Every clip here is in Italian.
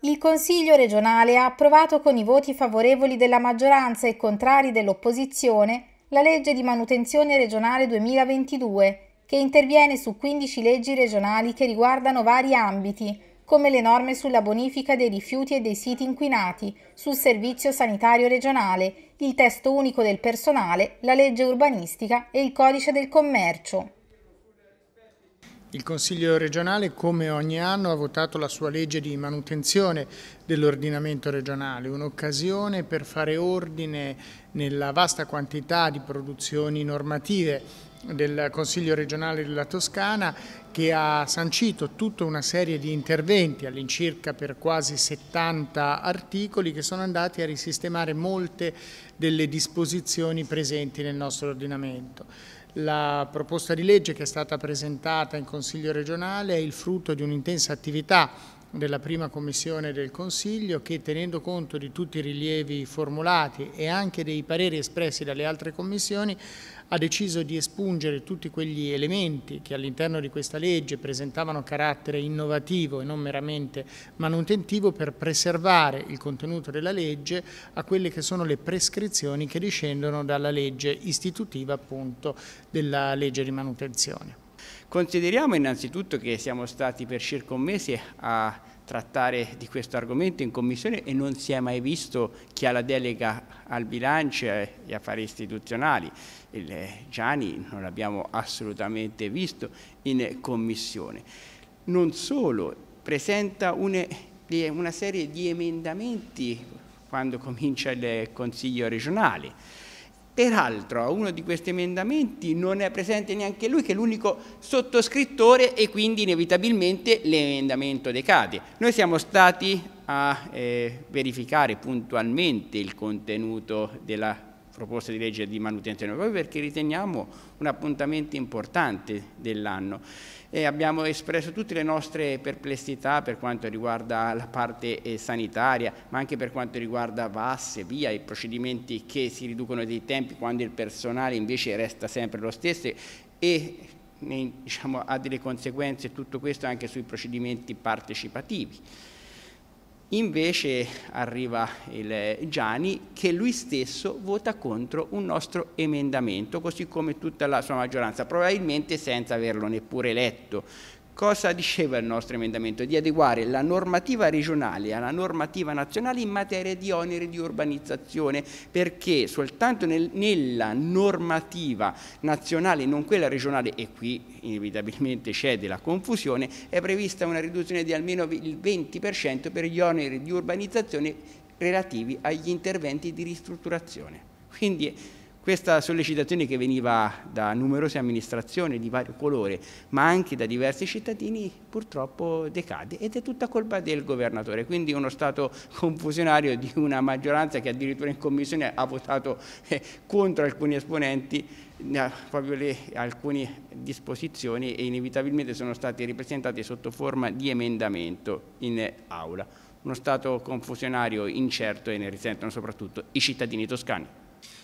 Il Consiglio regionale ha approvato con i voti favorevoli della maggioranza e contrari dell'opposizione la legge di manutenzione regionale 2022, che interviene su 15 leggi regionali che riguardano vari ambiti, come le norme sulla bonifica dei rifiuti e dei siti inquinati, sul servizio sanitario regionale, il testo unico del personale, la legge urbanistica e il codice del commercio. Il Consiglio regionale, come ogni anno, ha votato la sua legge di manutenzione dell'ordinamento regionale, un'occasione per fare ordine nella vasta quantità di produzioni normative del Consiglio regionale della Toscana che ha sancito tutta una serie di interventi all'incirca per quasi 70 articoli che sono andati a risistemare molte delle disposizioni presenti nel nostro ordinamento. La proposta di legge che è stata presentata in Consiglio regionale è il frutto di un'intensa attività della prima commissione del Consiglio che tenendo conto di tutti i rilievi formulati e anche dei pareri espressi dalle altre commissioni ha deciso di espungere tutti quegli elementi che all'interno di questa legge presentavano carattere innovativo e non meramente manutentivo per preservare il contenuto della legge a quelle che sono le prescrizioni che discendono dalla legge istitutiva appunto della legge di manutenzione. Consideriamo innanzitutto che siamo stati per circa un mese a trattare di questo argomento in commissione e non si è mai visto chi ha la delega al bilancio e agli affari istituzionali. Il eh, Gianni non l'abbiamo assolutamente visto in commissione. Non solo, presenta une, una serie di emendamenti quando comincia il Consiglio regionale Peraltro a uno di questi emendamenti non è presente neanche lui che è l'unico sottoscrittore e quindi inevitabilmente l'emendamento decade. Noi siamo stati a eh, verificare puntualmente il contenuto della proposta di legge di manutenzione proprio perché riteniamo un appuntamento importante dell'anno e abbiamo espresso tutte le nostre perplessità per quanto riguarda la parte eh, sanitaria, ma anche per quanto riguarda VAS, via, i procedimenti che si riducono dei tempi quando il personale invece resta sempre lo stesso e diciamo, ha delle conseguenze tutto questo anche sui procedimenti partecipativi. Invece arriva il Gianni che lui stesso vota contro un nostro emendamento, così come tutta la sua maggioranza, probabilmente senza averlo neppure letto. Cosa diceva il nostro emendamento? Di adeguare la normativa regionale alla normativa nazionale in materia di oneri di urbanizzazione, perché soltanto nel, nella normativa nazionale, non quella regionale, e qui inevitabilmente c'è della confusione, è prevista una riduzione di almeno il 20% per gli oneri di urbanizzazione relativi agli interventi di ristrutturazione. Quindi questa sollecitazione che veniva da numerose amministrazioni di vario colore, ma anche da diversi cittadini, purtroppo decade ed è tutta colpa del governatore, quindi uno stato confusionario di una maggioranza che addirittura in commissione ha votato eh, contro alcuni esponenti eh, proprio le, alcune disposizioni e inevitabilmente sono state ripresentate sotto forma di emendamento in aula. Uno stato confusionario incerto e ne risentono soprattutto i cittadini toscani.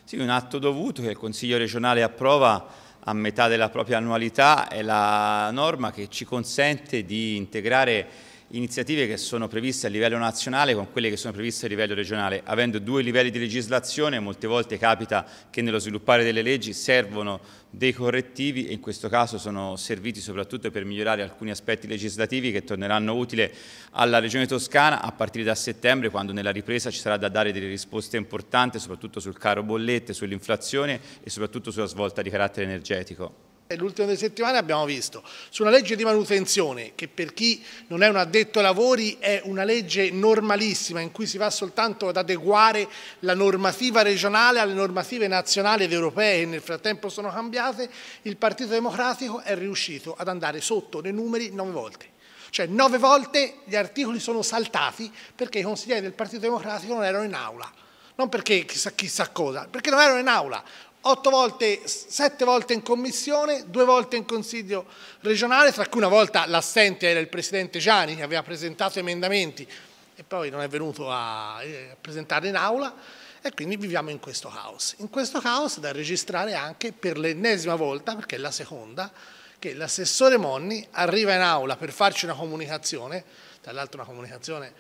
Sì, un atto dovuto che il Consiglio regionale approva a metà della propria annualità è la norma che ci consente di integrare iniziative che sono previste a livello nazionale con quelle che sono previste a livello regionale. Avendo due livelli di legislazione, molte volte capita che nello sviluppare delle leggi servono dei correttivi e in questo caso sono serviti soprattutto per migliorare alcuni aspetti legislativi che torneranno utili alla Regione Toscana a partire da settembre quando nella ripresa ci sarà da dare delle risposte importanti soprattutto sul caro bollette, sull'inflazione e soprattutto sulla svolta di carattere energetico e l'ultima delle settimane abbiamo visto, su una legge di manutenzione che per chi non è un addetto ai lavori è una legge normalissima in cui si va soltanto ad adeguare la normativa regionale alle normative nazionali ed europee che nel frattempo sono cambiate, il Partito Democratico è riuscito ad andare sotto nei numeri nove volte cioè nove volte gli articoli sono saltati perché i consiglieri del Partito Democratico non erano in aula. Non perché chissà, chissà cosa, perché non erano in aula otto volte, sette volte in commissione, due volte in consiglio regionale, tra cui una volta l'assente era il presidente Gianni che aveva presentato emendamenti e poi non è venuto a, eh, a presentare in aula e quindi viviamo in questo caos. In questo caos da registrare anche per l'ennesima volta, perché è la seconda, che l'assessore Monni arriva in aula per farci una comunicazione, tra l'altro una comunicazione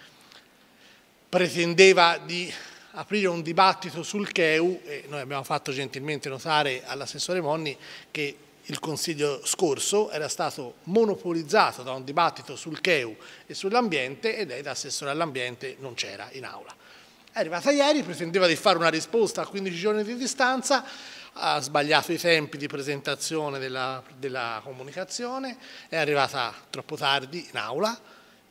pretendeva di aprire un dibattito sul CEU e noi abbiamo fatto gentilmente notare all'assessore Monni che il Consiglio scorso era stato monopolizzato da un dibattito sul CEU e sull'ambiente ed è da assessore all'ambiente non c'era in aula. È arrivata ieri, pretendeva di fare una risposta a 15 giorni di distanza, ha sbagliato i tempi di presentazione della, della comunicazione, è arrivata troppo tardi in aula,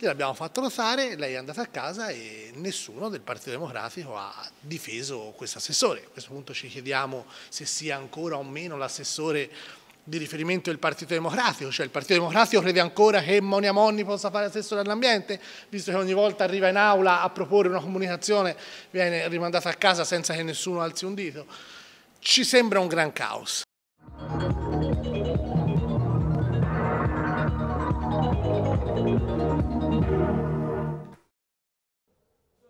gliel'abbiamo fatto votare, lei è andata a casa e nessuno del Partito Democratico ha difeso questo assessore. A questo punto ci chiediamo se sia ancora o meno l'assessore di riferimento del Partito Democratico, cioè il Partito Democratico crede ancora che Monia Monni possa fare assessore all'ambiente, visto che ogni volta arriva in aula a proporre una comunicazione viene rimandata a casa senza che nessuno alzi un dito. Ci sembra un gran caos.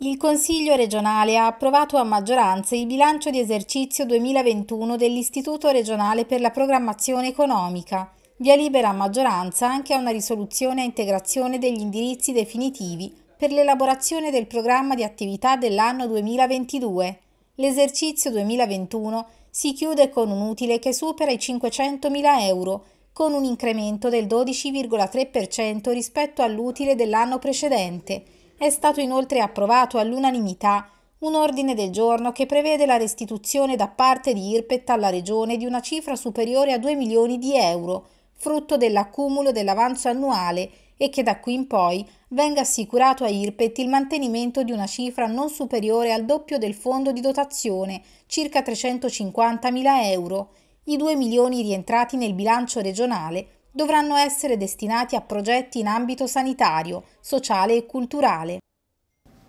il Consiglio regionale ha approvato a maggioranza il bilancio di esercizio 2021 dell'Istituto regionale per la programmazione economica. Via libera a maggioranza anche a una risoluzione a integrazione degli indirizzi definitivi per l'elaborazione del programma di attività dell'anno 2022. L'esercizio 2021 si chiude con un utile che supera i 500.000 euro, con un incremento del 12,3% rispetto all'utile dell'anno precedente è stato inoltre approvato all'unanimità un ordine del giorno che prevede la restituzione da parte di Irpet alla Regione di una cifra superiore a 2 milioni di euro, frutto dell'accumulo dell'avanzo annuale e che da qui in poi venga assicurato a Irpet il mantenimento di una cifra non superiore al doppio del fondo di dotazione, circa 350 mila euro, i 2 milioni rientrati nel bilancio regionale dovranno essere destinati a progetti in ambito sanitario, sociale e culturale.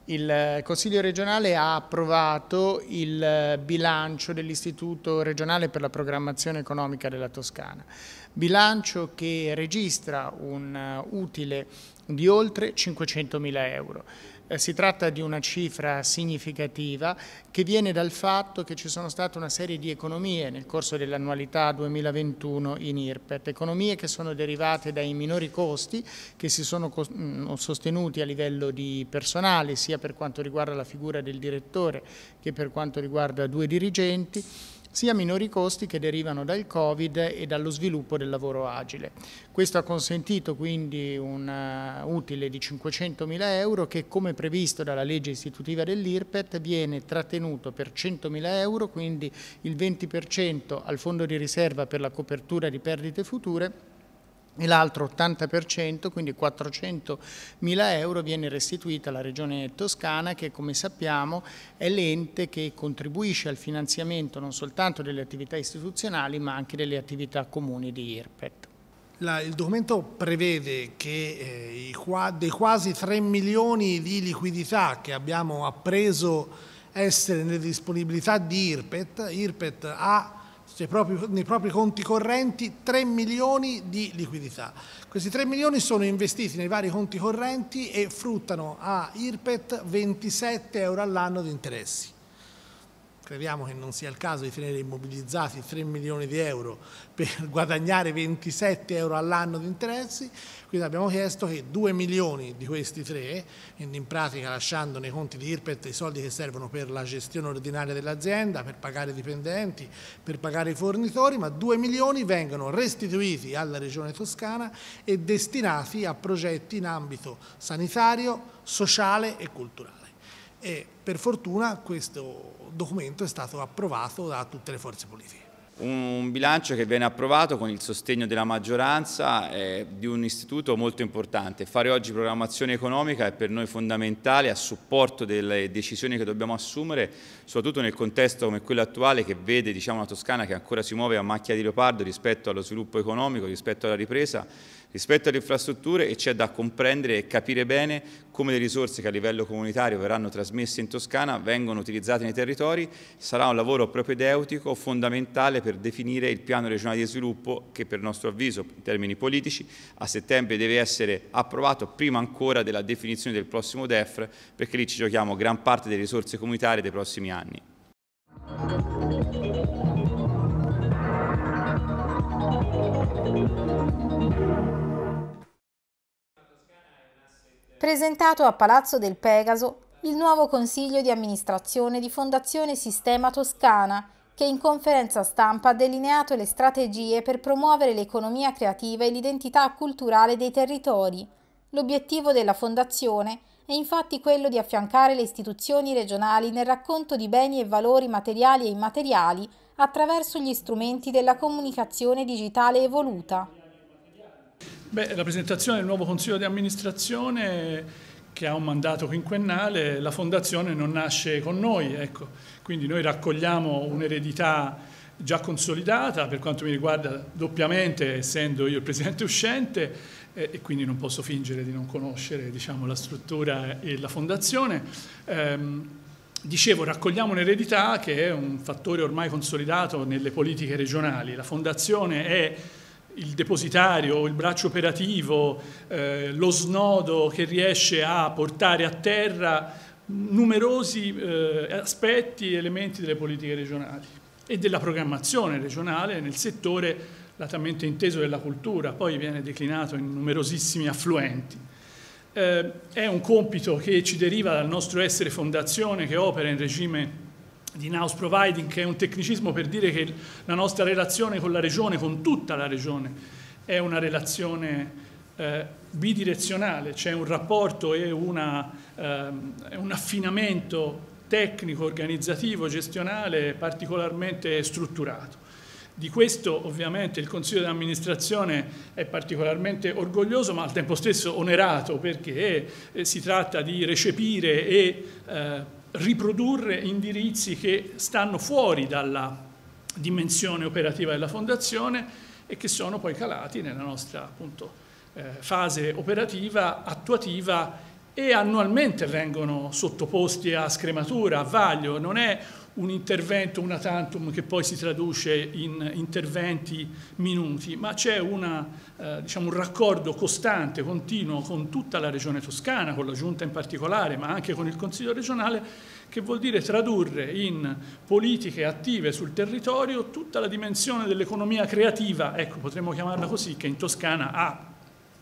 Il Consiglio regionale ha approvato il bilancio dell'Istituto regionale per la programmazione economica della Toscana, bilancio che registra un utile di oltre 500.000 euro. Eh, si tratta di una cifra significativa che viene dal fatto che ci sono state una serie di economie nel corso dell'annualità 2021 in IRPET, economie che sono derivate dai minori costi che si sono mm, sostenuti a livello di personale, sia per quanto riguarda la figura del direttore che per quanto riguarda due dirigenti, sia minori costi che derivano dal Covid e dallo sviluppo del lavoro agile. Questo ha consentito quindi un eh, utile di 500.000 euro che come previsto dalla legge istitutiva dell'IRPET viene trattenuto per 100.000 euro, quindi il 20% al fondo di riserva per la copertura di perdite future e l'altro 80%, quindi 400 mila euro, viene restituita alla Regione Toscana che come sappiamo è l'ente che contribuisce al finanziamento non soltanto delle attività istituzionali ma anche delle attività comuni di IRPET. La, il documento prevede che eh, qua, dei quasi 3 milioni di liquidità che abbiamo appreso essere nelle disponibilità di IRPET, IRPET ha propri, nei propri conti correnti 3 milioni di liquidità. Questi 3 milioni sono investiti nei vari conti correnti e fruttano a IRPET 27 euro all'anno di interessi crediamo che non sia il caso di tenere immobilizzati 3 milioni di euro per guadagnare 27 euro all'anno di interessi, quindi abbiamo chiesto che 2 milioni di questi 3, quindi in pratica lasciando nei conti di IRPET i soldi che servono per la gestione ordinaria dell'azienda, per pagare i dipendenti, per pagare i fornitori, ma 2 milioni vengano restituiti alla Regione Toscana e destinati a progetti in ambito sanitario, sociale e culturale e per fortuna questo documento è stato approvato da tutte le forze politiche. Un bilancio che viene approvato con il sostegno della maggioranza eh, di un istituto molto importante. Fare oggi programmazione economica è per noi fondamentale a supporto delle decisioni che dobbiamo assumere, soprattutto nel contesto come quello attuale che vede diciamo, una Toscana che ancora si muove a macchia di leopardo rispetto allo sviluppo economico, rispetto alla ripresa Rispetto alle infrastrutture e c'è da comprendere e capire bene come le risorse che a livello comunitario verranno trasmesse in Toscana vengono utilizzate nei territori, sarà un lavoro propedeutico fondamentale per definire il piano regionale di sviluppo che per nostro avviso in termini politici a settembre deve essere approvato prima ancora della definizione del prossimo DEF perché lì ci giochiamo gran parte delle risorse comunitarie dei prossimi anni. presentato a Palazzo del Pegaso il nuovo consiglio di amministrazione di Fondazione Sistema Toscana, che in conferenza stampa ha delineato le strategie per promuovere l'economia creativa e l'identità culturale dei territori. L'obiettivo della Fondazione è infatti quello di affiancare le istituzioni regionali nel racconto di beni e valori materiali e immateriali attraverso gli strumenti della comunicazione digitale evoluta. Beh, la presentazione del nuovo Consiglio di amministrazione che ha un mandato quinquennale, la Fondazione non nasce con noi, ecco. quindi noi raccogliamo un'eredità già consolidata, per quanto mi riguarda doppiamente, essendo io il presidente uscente, e quindi non posso fingere di non conoscere diciamo, la struttura e la Fondazione. Ehm, dicevo, raccogliamo un'eredità che è un fattore ormai consolidato nelle politiche regionali. La Fondazione è il depositario, il braccio operativo, eh, lo snodo che riesce a portare a terra numerosi eh, aspetti e elementi delle politiche regionali e della programmazione regionale nel settore latamente inteso della cultura, poi viene declinato in numerosissimi affluenti. Eh, è un compito che ci deriva dal nostro essere fondazione che opera in regime di in-house providing, che è un tecnicismo per dire che la nostra relazione con la regione, con tutta la regione, è una relazione eh, bidirezionale, c'è un rapporto e una, eh, un affinamento tecnico, organizzativo, gestionale particolarmente strutturato. Di questo ovviamente il Consiglio di amministrazione è particolarmente orgoglioso ma al tempo stesso onerato perché eh, si tratta di recepire e eh, riprodurre indirizzi che stanno fuori dalla dimensione operativa della fondazione e che sono poi calati nella nostra appunto, eh, fase operativa, attuativa e annualmente vengono sottoposti a scrematura, a vaglio. Non è un intervento, una tantum che poi si traduce in interventi minuti, ma c'è eh, diciamo, un raccordo costante, continuo con tutta la regione toscana, con la giunta in particolare, ma anche con il Consiglio regionale, che vuol dire tradurre in politiche attive sul territorio tutta la dimensione dell'economia creativa, ecco, potremmo chiamarla così, che in Toscana ha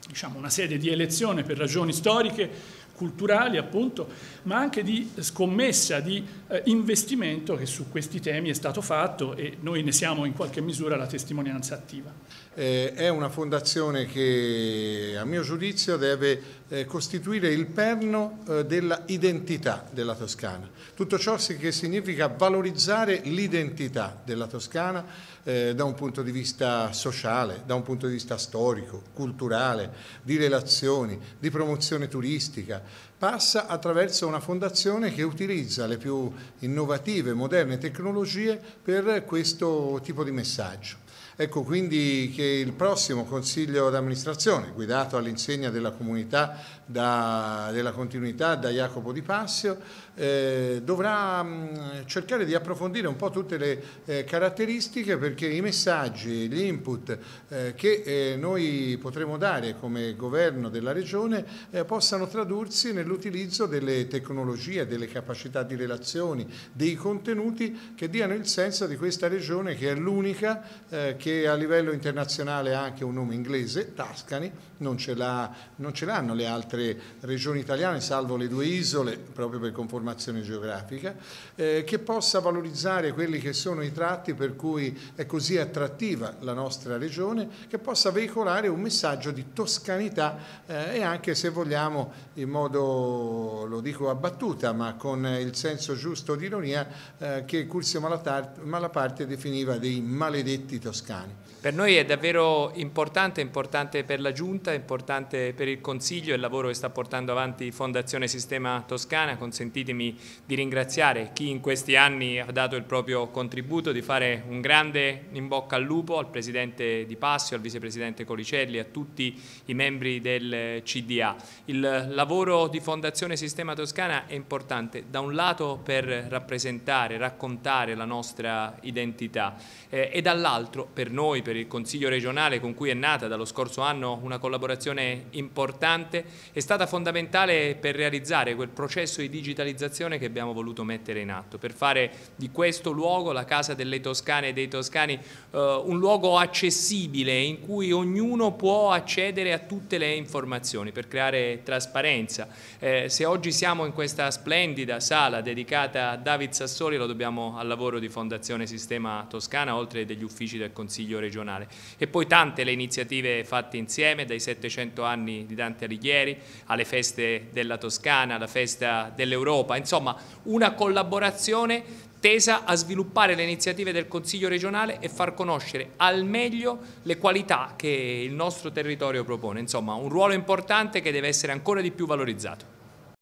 diciamo, una sede di elezione per ragioni storiche, culturali appunto, ma anche di scommessa, di eh, investimento che su questi temi è stato fatto e noi ne siamo in qualche misura la testimonianza attiva. Eh, è una fondazione che a mio giudizio deve eh, costituire il perno eh, della identità della Toscana. Tutto ciò che significa valorizzare l'identità della Toscana eh, da un punto di vista sociale, da un punto di vista storico, culturale, di relazioni, di promozione turistica, passa attraverso una fondazione che utilizza le più innovative, moderne tecnologie per questo tipo di messaggio. Ecco quindi che il prossimo Consiglio d'amministrazione, guidato all'insegna della comunità, da, della continuità da Jacopo Di Passio, eh, dovrà mh, mm, cercare di approfondire un po' tutte le eh, caratteristiche perché i messaggi, gli input eh, che eh, noi potremo dare come governo della regione eh, possano tradursi nell'utilizzo delle tecnologie, delle capacità di relazioni, dei contenuti che diano il senso di questa regione che è l'unica eh, che che a livello internazionale ha anche un nome inglese, Tascani, non ce, l'hanno le altre regioni italiane, salvo le due isole, proprio per conformazione geografica, eh, che possa valorizzare quelli che sono i tratti per cui è così attrattiva la nostra regione, che possa veicolare un messaggio di toscanità eh, e anche se vogliamo in modo, lo dico a battuta, ma con il senso giusto di ironia, eh, che Curzio Malaparte definiva dei maledetti toscani fiscali. Per noi è davvero importante, importante per la Giunta, importante per il Consiglio e il lavoro che sta portando avanti Fondazione Sistema Toscana. Consentitemi di ringraziare chi in questi anni ha dato il proprio contributo, di fare un grande in bocca al lupo al Presidente Di Passio, al Vicepresidente Colicelli, a tutti i membri del CDA. Il lavoro di Fondazione Sistema Toscana è importante da un lato per rappresentare, raccontare la nostra identità eh, e dall'altro per per noi, per il Consiglio regionale con cui è nata dallo scorso anno una collaborazione importante, è stata fondamentale per realizzare quel processo di digitalizzazione che abbiamo voluto mettere in atto, per fare di questo luogo, la Casa delle Toscane e dei Toscani, eh, un luogo accessibile in cui ognuno può accedere a tutte le informazioni per creare trasparenza. Eh, se oggi siamo in questa splendida sala dedicata a David Sassoli lo dobbiamo al lavoro di Fondazione Sistema Toscana, oltre degli uffici del Consiglio Consiglio regionale. E poi tante le iniziative fatte insieme, dai 700 anni di Dante Alighieri alle feste della Toscana, alla festa dell'Europa, insomma una collaborazione tesa a sviluppare le iniziative del Consiglio regionale e far conoscere al meglio le qualità che il nostro territorio propone, insomma un ruolo importante che deve essere ancora di più valorizzato.